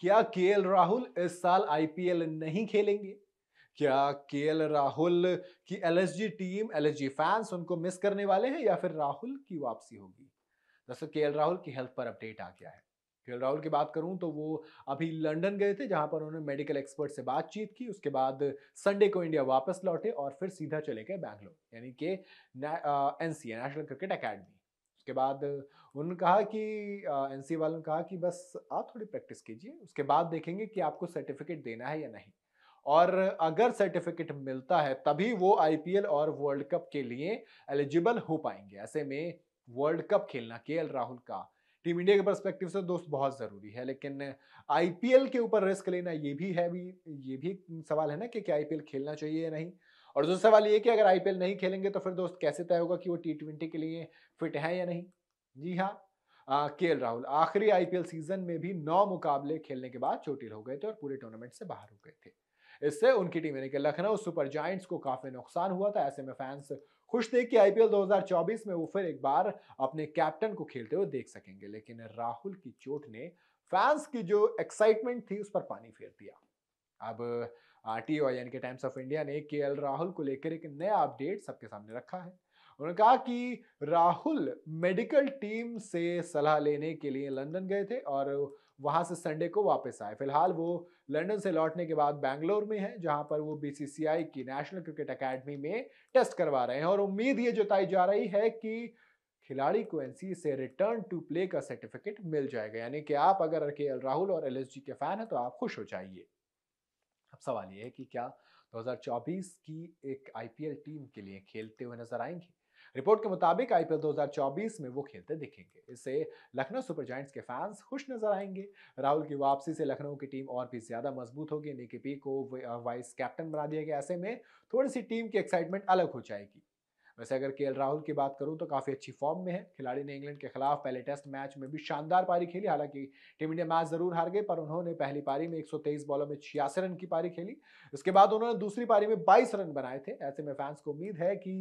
क्या के राहुल इस साल आईपीएल नहीं खेलेंगे क्या के राहुल की एलएसजी टीम एलएसजी फैंस उनको मिस करने वाले हैं या फिर राहुल की वापसी होगी दरअसल के राहुल की हेल्थ पर अपडेट आ गया है के राहुल की बात करूं तो वो अभी लंदन गए थे जहां पर उन्होंने मेडिकल एक्सपर्ट से बातचीत की उसके बाद संडे को इंडिया वापस लौटे और फिर सीधा चले गए बैंगलोर यानी कि एनसीए नेशनल क्रिकेट अकेडमी उसके बाद उन्होंने कहा कि एन सी वालों ने कहा कि बस आप थोड़ी प्रैक्टिस कीजिए उसके बाद देखेंगे कि आपको सर्टिफिकेट देना है या नहीं और अगर सर्टिफिकेट मिलता है तभी वो आईपीएल और वर्ल्ड कप के लिए एलिजिबल हो पाएंगे ऐसे में वर्ल्ड कप खेलना के राहुल का टीम इंडिया के परस्पेक्टिव से दोस्त बहुत ज़रूरी है लेकिन आईपीएल के ऊपर रिस्क लेना ये भी है भी ये भी सवाल है ना कि क्या आईपीएल खेलना चाहिए या नहीं और दूसरा सवाल ये कि अगर आईपीएल नहीं खेलेंगे तो फिर दोस्त कैसे तय होगा कि वो टी ट्वेंटी के लिए फिट है या नहीं जी हाँ के राहुल आखिरी आईपीएल सीजन में भी नौ मुकाबले खेलने के बाद चोटिल हो गए थे और पूरे टूर्नामेंट से बाहर हो गए थे इससे उनकी टीम यानी कि लखनऊ सुपर जॉइंट्स को काफी नुकसान हुआ था ऐसे में फैंस खुश थे कि आईपीएल 2024 में वो फिर एक बार अपने कैप्टन को खेलते हुए देख सकेंगे लेकिन राहुल की चोट ने फैंस की जो एक्साइटमेंट थी उस पर पानी फेर दिया अब टी ओ यानी कि टाइम्स ऑफ इंडिया ने के एल राहुल को लेकर एक नया अपडेट सबके सामने रखा है उन्होंने कहा कि राहुल मेडिकल टीम से सलाह लेने के लिए लंदन गए थे और वहां से संडे को वापस आए फिलहाल वो लंदन से लौटने के बाद बैंगलोर में हैं जहां पर वो बीसीसीआई की नेशनल क्रिकेट एकेडमी में टेस्ट करवा रहे हैं और उम्मीद ये जताई जा रही है कि खिलाड़ी को एन से रिटर्न टू प्ले का सर्टिफिकेट मिल जाएगा यानी कि आप अगर के राहुल और एल के फैन हैं तो आप खुश हो जाइए अब सवाल ये है कि क्या 2024 की एक आईपीएल टीम के लिए खेलते हुए नजर आएंगे रिपोर्ट के मुताबिक आईपीएल 2024 में वो खेलते दिखेंगे इससे लखनऊ सुपर जॉय के फैंस खुश नजर आएंगे राहुल की वापसी से लखनऊ की टीम और भी ज्यादा मजबूत होगी निकी पी को वाइस कैप्टन बना दिया गया ऐसे में थोड़ी सी टीम की एक्साइटमेंट अलग हो जाएगी वैसे अगर के राहुल की बात करूँ तो काफ़ी अच्छी फॉर्म में है खिलाड़ी ने इंग्लैंड के खिलाफ पहले टेस्ट मैच में भी शानदार पारी खेली हालांकि टीम इंडिया मैच जरूर हार गई पर उन्होंने पहली पारी में एक बॉलों में छियासी रन की पारी खेली इसके बाद उन्होंने दूसरी पारी में बाईस रन बनाए थे ऐसे में फैंस को उम्मीद है कि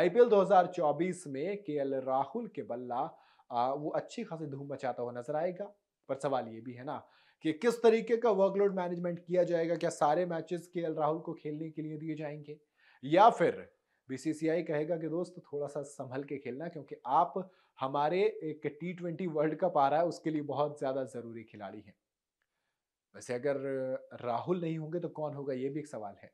आईपीएल 2024 में के राहुल के बल्ला वो अच्छी खासी धूम मचाता हुआ नजर आएगा पर सवाल ये भी है ना कि किस तरीके का वर्कलोड मैनेजमेंट किया जाएगा क्या सारे मैचेस के राहुल को खेलने के लिए दिए जाएंगे या फिर बीसीसीआई कहेगा कि दोस्त थोड़ा सा संभल के खेलना क्योंकि आप हमारे एक टी ट्वेंटी वर्ल्ड कप आ रहा है उसके लिए बहुत ज़्यादा ज़रूरी खिलाड़ी हैं वैसे अगर राहुल नहीं होंगे तो कौन होगा ये भी एक सवाल है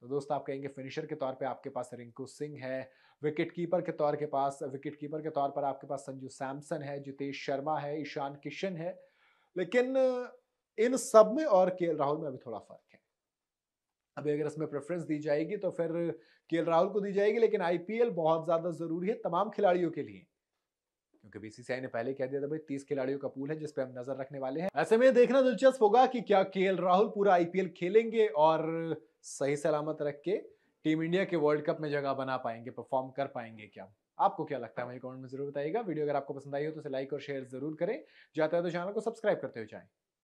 तो दोस्त आप कहेंगे फिनिशर के तौर पे आपके पास रिंकू सिंह है विकेट कीपर के तौर के पास विकेट कीपर के तौर पर आपके पास संजू सैमसन है जितेश शर्मा है ईशान किशन है लेकिन इन सब में और के राहुल में अभी थोड़ा फर्क अभी अगर इसमें प्रेफरेंस दी जाएगी तो फिर के राहुल को दी जाएगी लेकिन आईपीएल बहुत ज़्यादा ज़रूरी है तमाम खिलाड़ियों के लिए क्योंकि बीसीसीआई ने पहले कह दिया था भाई तीस खिलाड़ियों का पूल है जिस पे हम नजर रखने वाले हैं ऐसे में देखना दिलचस्प होगा कि क्या के राहुल पूरा आईपीएल खेलेंगे और सही सलामत रख के टीम इंडिया के वर्ल्ड कप में जगह बना पाएंगे परफॉर्म कर पाएंगे क्या आपको क्या लगता है मुझे कमेंट में जरूर बताइएगा वीडियो अगर आपको पसंद आई हो तो लाइक और शेयर जरूर करें जाते हैं तो चैनल को सब्सक्राइब करते हुए चाहें